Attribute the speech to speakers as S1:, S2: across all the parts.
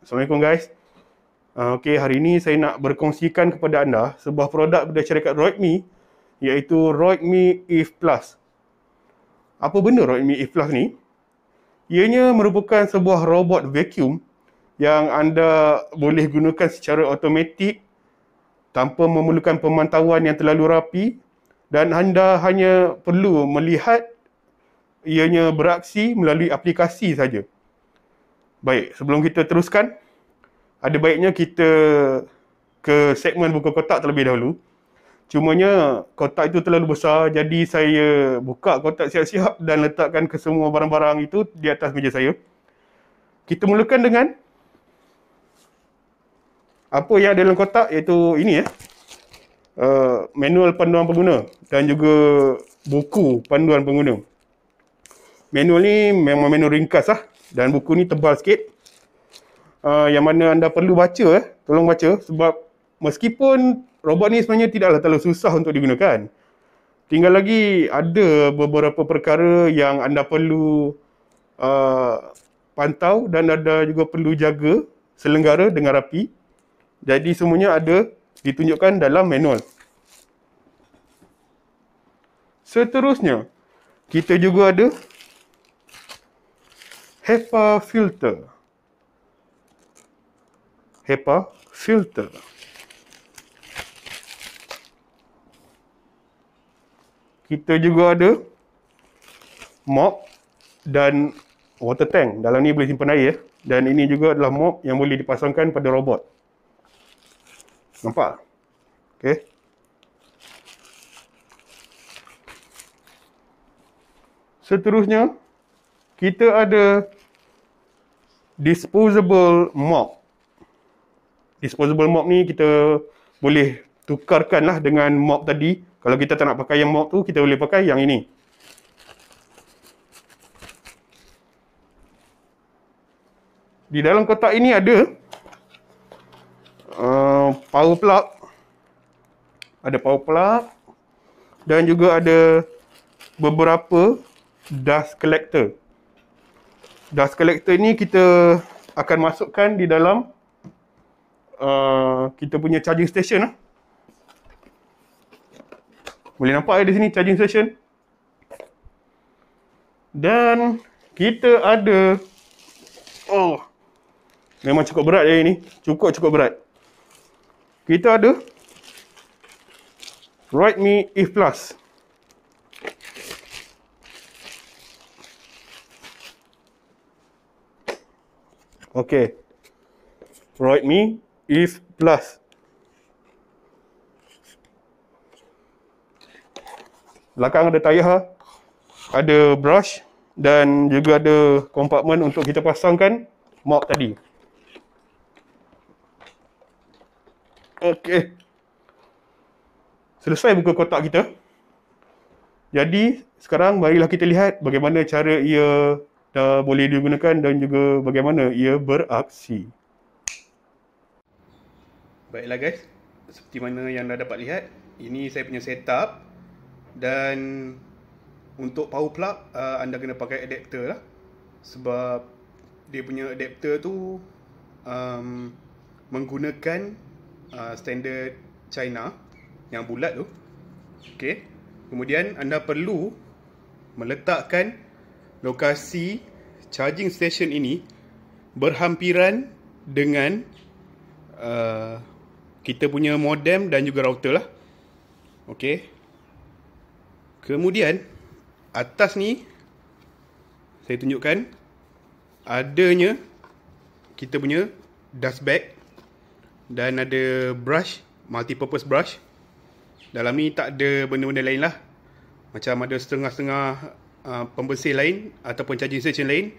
S1: Assalamualaikum guys. Uh, ah, okay, hari ini saya nak berkongsikan kepada anda sebuah produk dari syarikat Redmi iaitu Redmi If Plus. Apa benda Redmi If Plus ni? Ianya merupakan sebuah robot vacuum yang anda boleh gunakan secara automatik tanpa memerlukan pemantauan yang terlalu rapi dan anda hanya perlu melihat ianya beraksi melalui aplikasi saja. Baik, sebelum kita teruskan, ada baiknya kita ke segmen buka kotak terlebih dahulu. Cumanya kotak itu terlalu besar, jadi saya buka kotak siap-siap dan letakkan semua barang-barang itu di atas meja saya. Kita mulakan dengan apa yang ada dalam kotak iaitu ini ya. Uh, manual panduan pengguna dan juga buku panduan pengguna. Manual ni memang manual ringkas lah Dan buku ni tebal sikit uh, Yang mana anda perlu baca eh Tolong baca sebab Meskipun robot ni sebenarnya tidaklah terlalu susah untuk digunakan Tinggal lagi ada beberapa perkara yang anda perlu uh, Pantau dan anda juga perlu jaga Selenggara dengan rapi Jadi semuanya ada ditunjukkan dalam manual Seterusnya kita juga ada HEPA filter. HEPA filter. Kita juga ada mop dan water tank. Dalam ni boleh simpan air. Dan ini juga adalah mop yang boleh dipasangkan pada robot. Nampak? Okey. Seterusnya, kita ada disposable mop. Disposable mop ni kita boleh tukarkan lah dengan mop tadi. Kalau kita tak nak pakai yang mop tu, kita boleh pakai yang ini. Di dalam kotak ini ada uh, power plug. Ada power plug dan juga ada beberapa dust collector dust collector ni kita akan masukkan di dalam uh, kita punya charging station lah. Boleh nampak ke di sini charging station? Dan kita ada oh memang cukup berat dia ini. Cukup-cukup berat. Kita ada Redmi plus. Okay. right me is plus. Belakang ada tayar. Ada brush. Dan juga ada compartment untuk kita pasangkan mop tadi. Okay. Selesai buka kotak kita. Jadi, sekarang marilah kita lihat bagaimana cara ia uh, boleh digunakan dan juga bagaimana ia beraksi. Baiklah guys, seperti mana yang anda dapat lihat, ini saya punya setup dan untuk power plug uh, anda kena pakai adapter lah sebab dia punya adapter tu um, menggunakan uh, standard China yang bulat tu. Okay. Kemudian anda perlu meletakkan lokasi charging station ini berhampiran dengan uh, kita punya modem dan juga router lah. Okey. Kemudian atas ni saya tunjukkan adanya kita punya dust bag dan ada brush, multi-purpose brush. Dalam ni tak ada benda-benda lain lah. Macam ada setengah-setengah Ah, pembersih lain ataupun charging station lain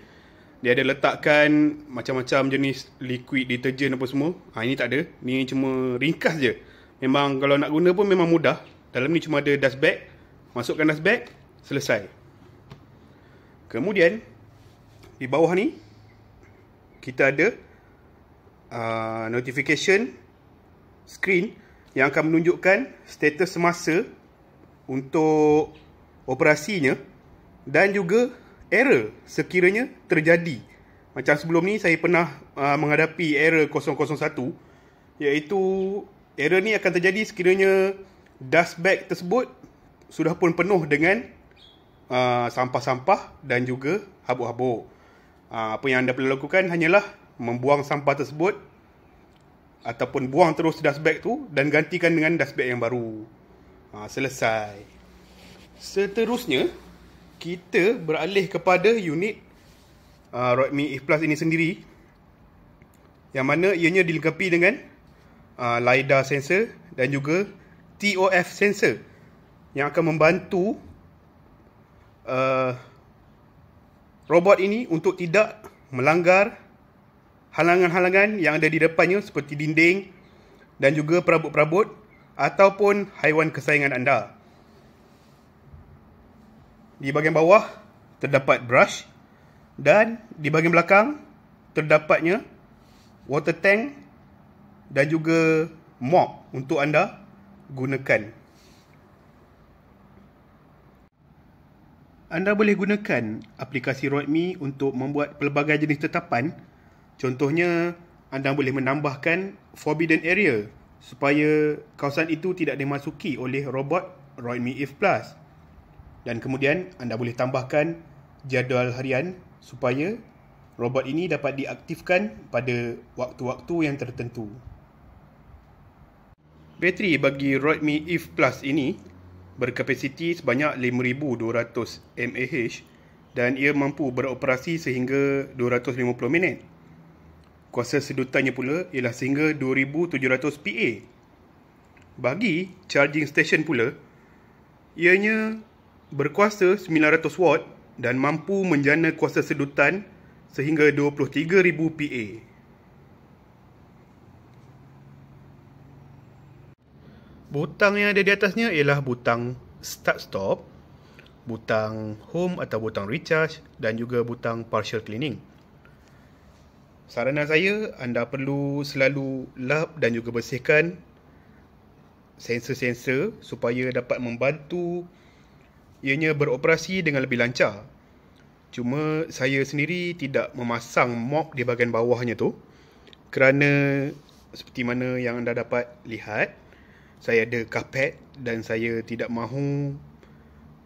S1: dia ada letakkan macam-macam jenis liquid detergent apa semua ha, ini tak ada ni cuma ringkas je memang kalau nak guna pun memang mudah dalam ni cuma ada dust bag masukkan dust bag selesai kemudian di bawah ni kita ada uh, notification screen yang akan menunjukkan status semasa untuk operasinya dan juga error sekiranya terjadi. Macam sebelum ni saya pernah uh, menghadapi error 001 iaitu error ni akan terjadi sekiranya dust bag tersebut sudah pun penuh dengan uh, sampah-sampah dan juga habuk-habuk. Uh, apa yang anda perlu lakukan hanyalah membuang sampah tersebut ataupun buang terus dust bag tu dan gantikan dengan dust bag yang baru. Uh, selesai. Seterusnya, kita beralih kepada unit uh, Redmi A Plus ini sendiri yang mana ianya dilengkapi dengan uh, LiDAR sensor dan juga TOF sensor yang akan membantu uh, robot ini untuk tidak melanggar halangan-halangan yang ada di depannya seperti dinding dan juga perabot-perabot ataupun haiwan kesayangan anda di bahagian bawah terdapat brush dan di bahagian belakang terdapatnya water tank dan juga mop untuk anda gunakan. Anda boleh gunakan aplikasi RoadMe untuk membuat pelbagai jenis tetapan. Contohnya, anda boleh menambahkan forbidden area supaya kawasan itu tidak dimasuki oleh robot RoadMe If Plus dan kemudian anda boleh tambahkan jadual harian supaya robot ini dapat diaktifkan pada waktu-waktu yang tertentu. Bateri bagi Redmi EVE Plus ini berkapasiti sebanyak 5200 mAh dan ia mampu beroperasi sehingga 250 minit. Kuasa sedutannya pula ialah sehingga 2700 PA. Bagi charging station pula, ianya berkuasa 900 watt dan mampu menjana kuasa sedutan sehingga 23,000 PA. Butang yang ada di atasnya ialah butang start-stop, butang home atau butang recharge dan juga butang partial cleaning. Saranan saya, anda perlu selalu lap dan juga bersihkan sensor-sensor supaya dapat membantu ianya beroperasi dengan lebih lancar. Cuma saya sendiri tidak memasang mock di bahagian bawahnya tu kerana seperti mana yang anda dapat lihat saya ada carpet dan saya tidak mahu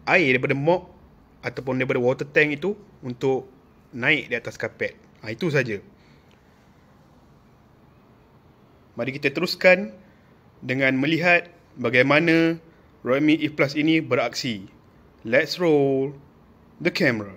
S1: air daripada mop ataupun daripada water tank itu untuk naik di atas carpet. Ha, itu saja. Mari kita teruskan dengan melihat bagaimana Realme E Plus ini beraksi. Let's roll the camera.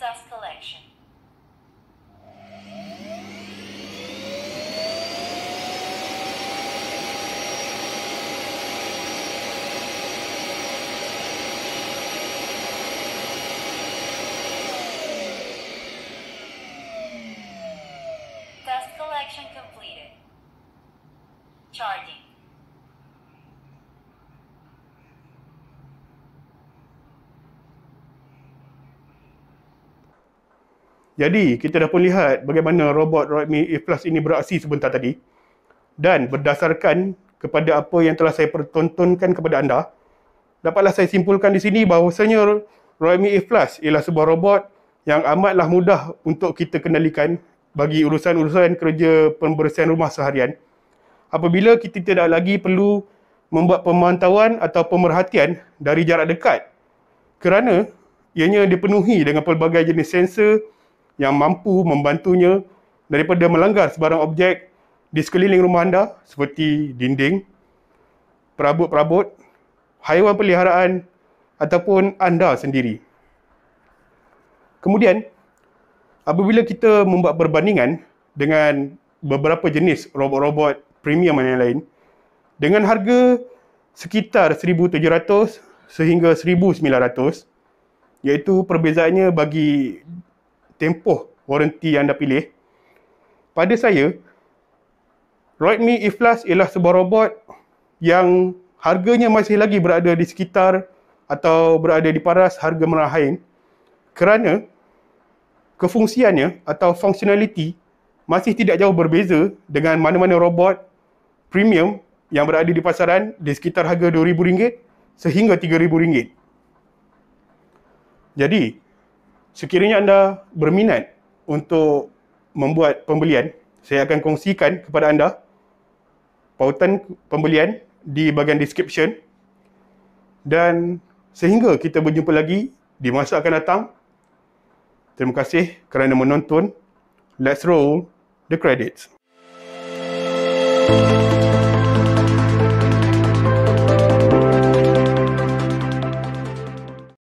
S1: dust collection. Dust collection completed. Charging. Jadi, kita dah pun lihat bagaimana robot Redmi A Plus ini beraksi sebentar tadi. Dan berdasarkan kepada apa yang telah saya pertontonkan kepada anda, dapatlah saya simpulkan di sini bahawasanya Redmi A Plus ialah sebuah robot yang amatlah mudah untuk kita kendalikan bagi urusan-urusan kerja pembersihan rumah seharian. Apabila kita tidak lagi perlu membuat pemantauan atau pemerhatian dari jarak dekat kerana ianya dipenuhi dengan pelbagai jenis sensor yang mampu membantunya daripada melanggar sebarang objek di sekeliling rumah anda seperti dinding, perabot-perabot, haiwan peliharaan ataupun anda sendiri. Kemudian, apabila kita membuat perbandingan dengan beberapa jenis robot-robot premium dan lain lain dengan harga sekitar 1700 sehingga 1900 iaitu perbezaannya bagi tempoh warranty yang anda pilih. Pada saya, Redmi Iflas ialah sebuah robot yang harganya masih lagi berada di sekitar atau berada di paras harga merahain kerana kefungsiannya atau functionality masih tidak jauh berbeza dengan mana-mana robot premium yang berada di pasaran di sekitar harga RM2,000 sehingga RM3,000. Jadi, sekiranya anda berminat untuk membuat pembelian, saya akan kongsikan kepada anda pautan pembelian di bahagian description dan sehingga kita berjumpa lagi di masa akan datang. Terima kasih kerana menonton. Let's roll the credits.